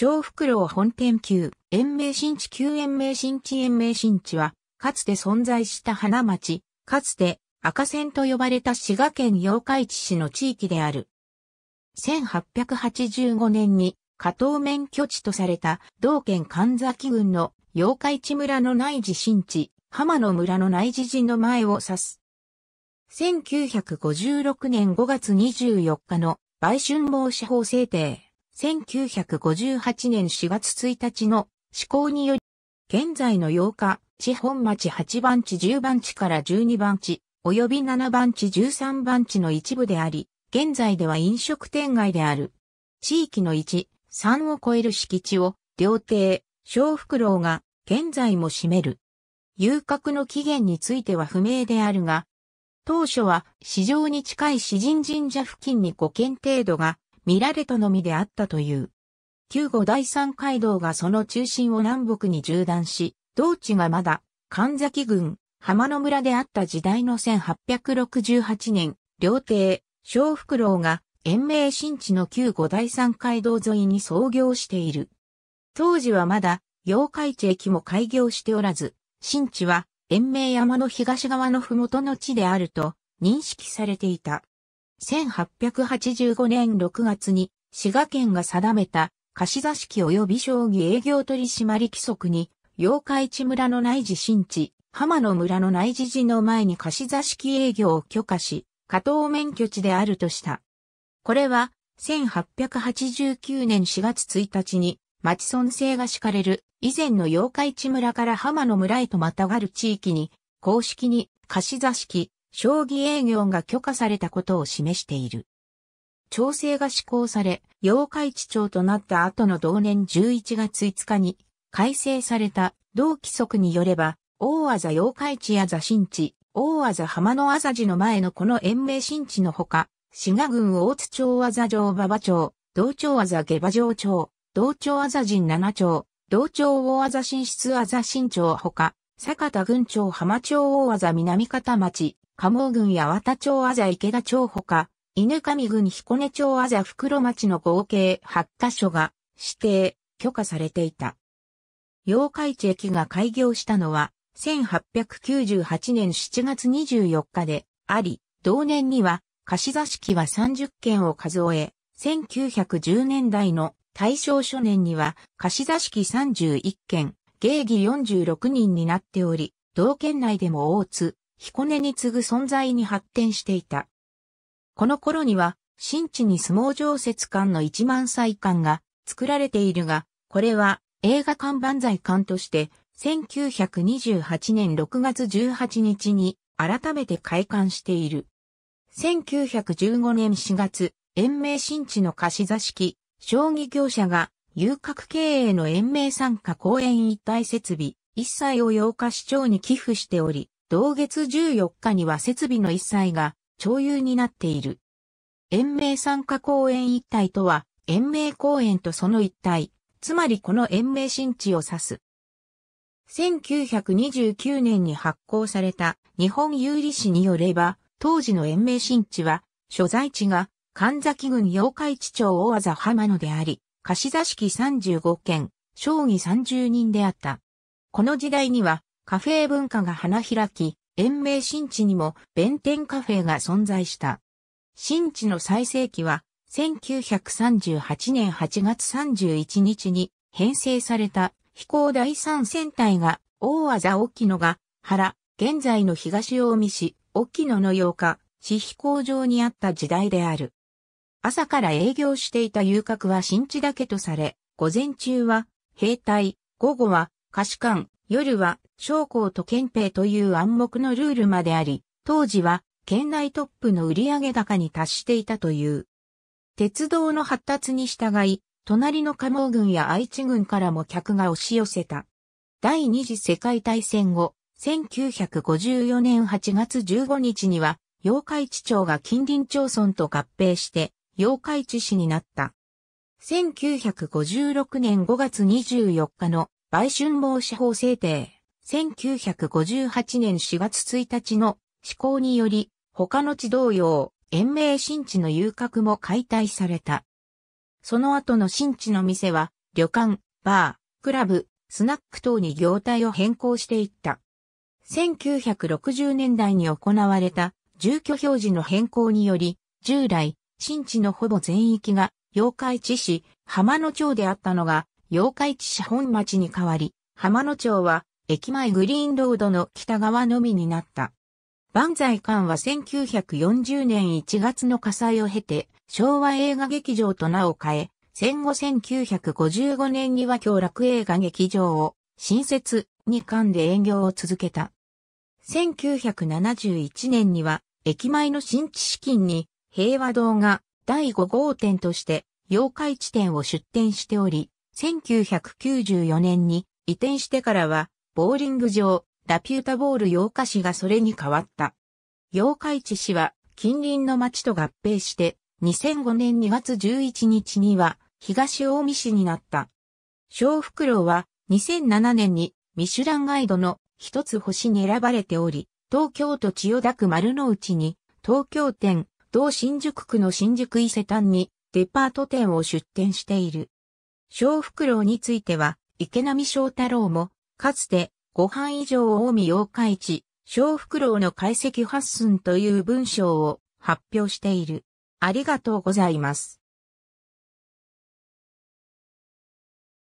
小福本店級、延命新地旧延命新地延命新地は、かつて存在した花町、かつて赤線と呼ばれた滋賀県八日市市の地域である。1885年に、加藤免許地とされた同県神崎郡の八日市村の内地新地、浜野村の内地寺の前を指す。1956年5月24日の売春防止法制定。1958年4月1日の施行により、現在の8日、地本町8番地10番地から12番地、及び7番地13番地の一部であり、現在では飲食店街である。地域の1、3を超える敷地を、料亭、小福が、現在も占める。遊郭の起源については不明であるが、当初は市場に近い詩人神社付近に5軒程度が見られたのみであったという。旧五第三街道がその中心を南北に縦断し、同地がまだ、神崎郡、浜野村であった時代の1868年、料亭、小福楼が、延命新地の旧五大三街道沿いに創業している。当時はまだ、妖怪地駅も開業しておらず、新地は、延命山の東側の麓の地であると、認識されていた。1885年6月に滋賀県が定めた貸座敷及び将棋営業取締規則に、八日市村の内地新地、浜野村の内地寺の前に貸座敷営業を許可し、加藤免許地であるとした。これは、1889年4月1日に、町村制が敷かれる、以前の八日市村から浜野村へとまたがる地域に、公式に貸座敷、将棋営業が許可されたことを示している。調整が施行され、妖怪地町となった後の同年11月5日に改正された同規則によれば、大技妖怪地や座新地、大技浜のあざ寺の前のこの延命新地のほか、滋賀郡大津町あざ城馬場町、道町あざ下馬城町、道町あざ神七町、道町大あざ進出あざ新町ほか、坂田郡町浜町大あざ南方町、鴨郡や和町あざ池田町ほか、犬上郡彦根町あざ袋町の合計8カ所が指定、許可されていた。妖怪地駅が開業したのは、1898年7月24日であり、同年には貸座敷は30件を数え、1910年代の大正初年には貸座敷31件、芸妓46人になっており、同県内でも大津、彦根に次ぐ存在に発展していた。この頃には、新地に相撲常設館の一万歳館が作られているが、これは映画館万歳館として、1928年6月18日に改めて開館している。1915年4月、延命新地の貸し座敷、将棋業者が遊郭経営の延命参加公園一体設備、一切を8日市長に寄付しており、同月14日には設備の一切が潮流になっている。延命参加公園一帯とは、延命公園とその一帯、つまりこの延命新地を指す。1929年に発行された日本有利市によれば、当時の延命新地は、所在地が神崎郡八日市町大和浜野であり、貸座敷35件、将棋30人であった。この時代には、カフェ文化が花開き、延命新地にも弁天カフェが存在した。新地の最盛期は、1938年8月31日に編成された飛行第三戦隊が大技沖野が原、現在の東大見市、沖野の8日、市飛行場にあった時代である。朝から営業していた遊郭は新地だけとされ、午前中は兵隊、午後は菓子館、夜は将校と憲兵という暗黙のルールまであり、当時は県内トップの売上高に達していたという。鉄道の発達に従い、隣の加茂軍や愛知軍からも客が押し寄せた。第二次世界大戦後、1954年8月15日には、八日市町が近隣町村と合併して、八日市市になった。1956年5月24日の売春防止法制定。1958年4月1日の施行により、他の地同様、延命新地の遊郭も解体された。その後の新地の店は、旅館、バー、クラブ、スナック等に業態を変更していった。1960年代に行われた住居表示の変更により、従来、新地のほぼ全域が妖怪地市、浜野町であったのが、妖怪地市本町に変わり、浜野町は駅前グリーンロードの北側のみになった。万歳館は1940年1月の火災を経て、昭和映画劇場と名を変え、戦後1955年には京楽映画劇場を新設に館で営業を続けた。1971年には駅前の新地資金に平和堂が第5号店として妖怪地点を出店しており、1994年に移転してからはボーリング場、ラピュータボール8日市がそれに変わった。洋日市市は近隣の町と合併して、2005年2月11日には東大見市になった。小福は2007年にミシュランガイドの一つ星に選ばれており、東京都千代田区丸の内に東京店、同新宿区の新宿伊勢丹にデパート店を出店している。小福については池波正太郎もかつて、ご飯以上を近江妖怪地、小袋の解析発寸という文章を発表している。ありがとうございます。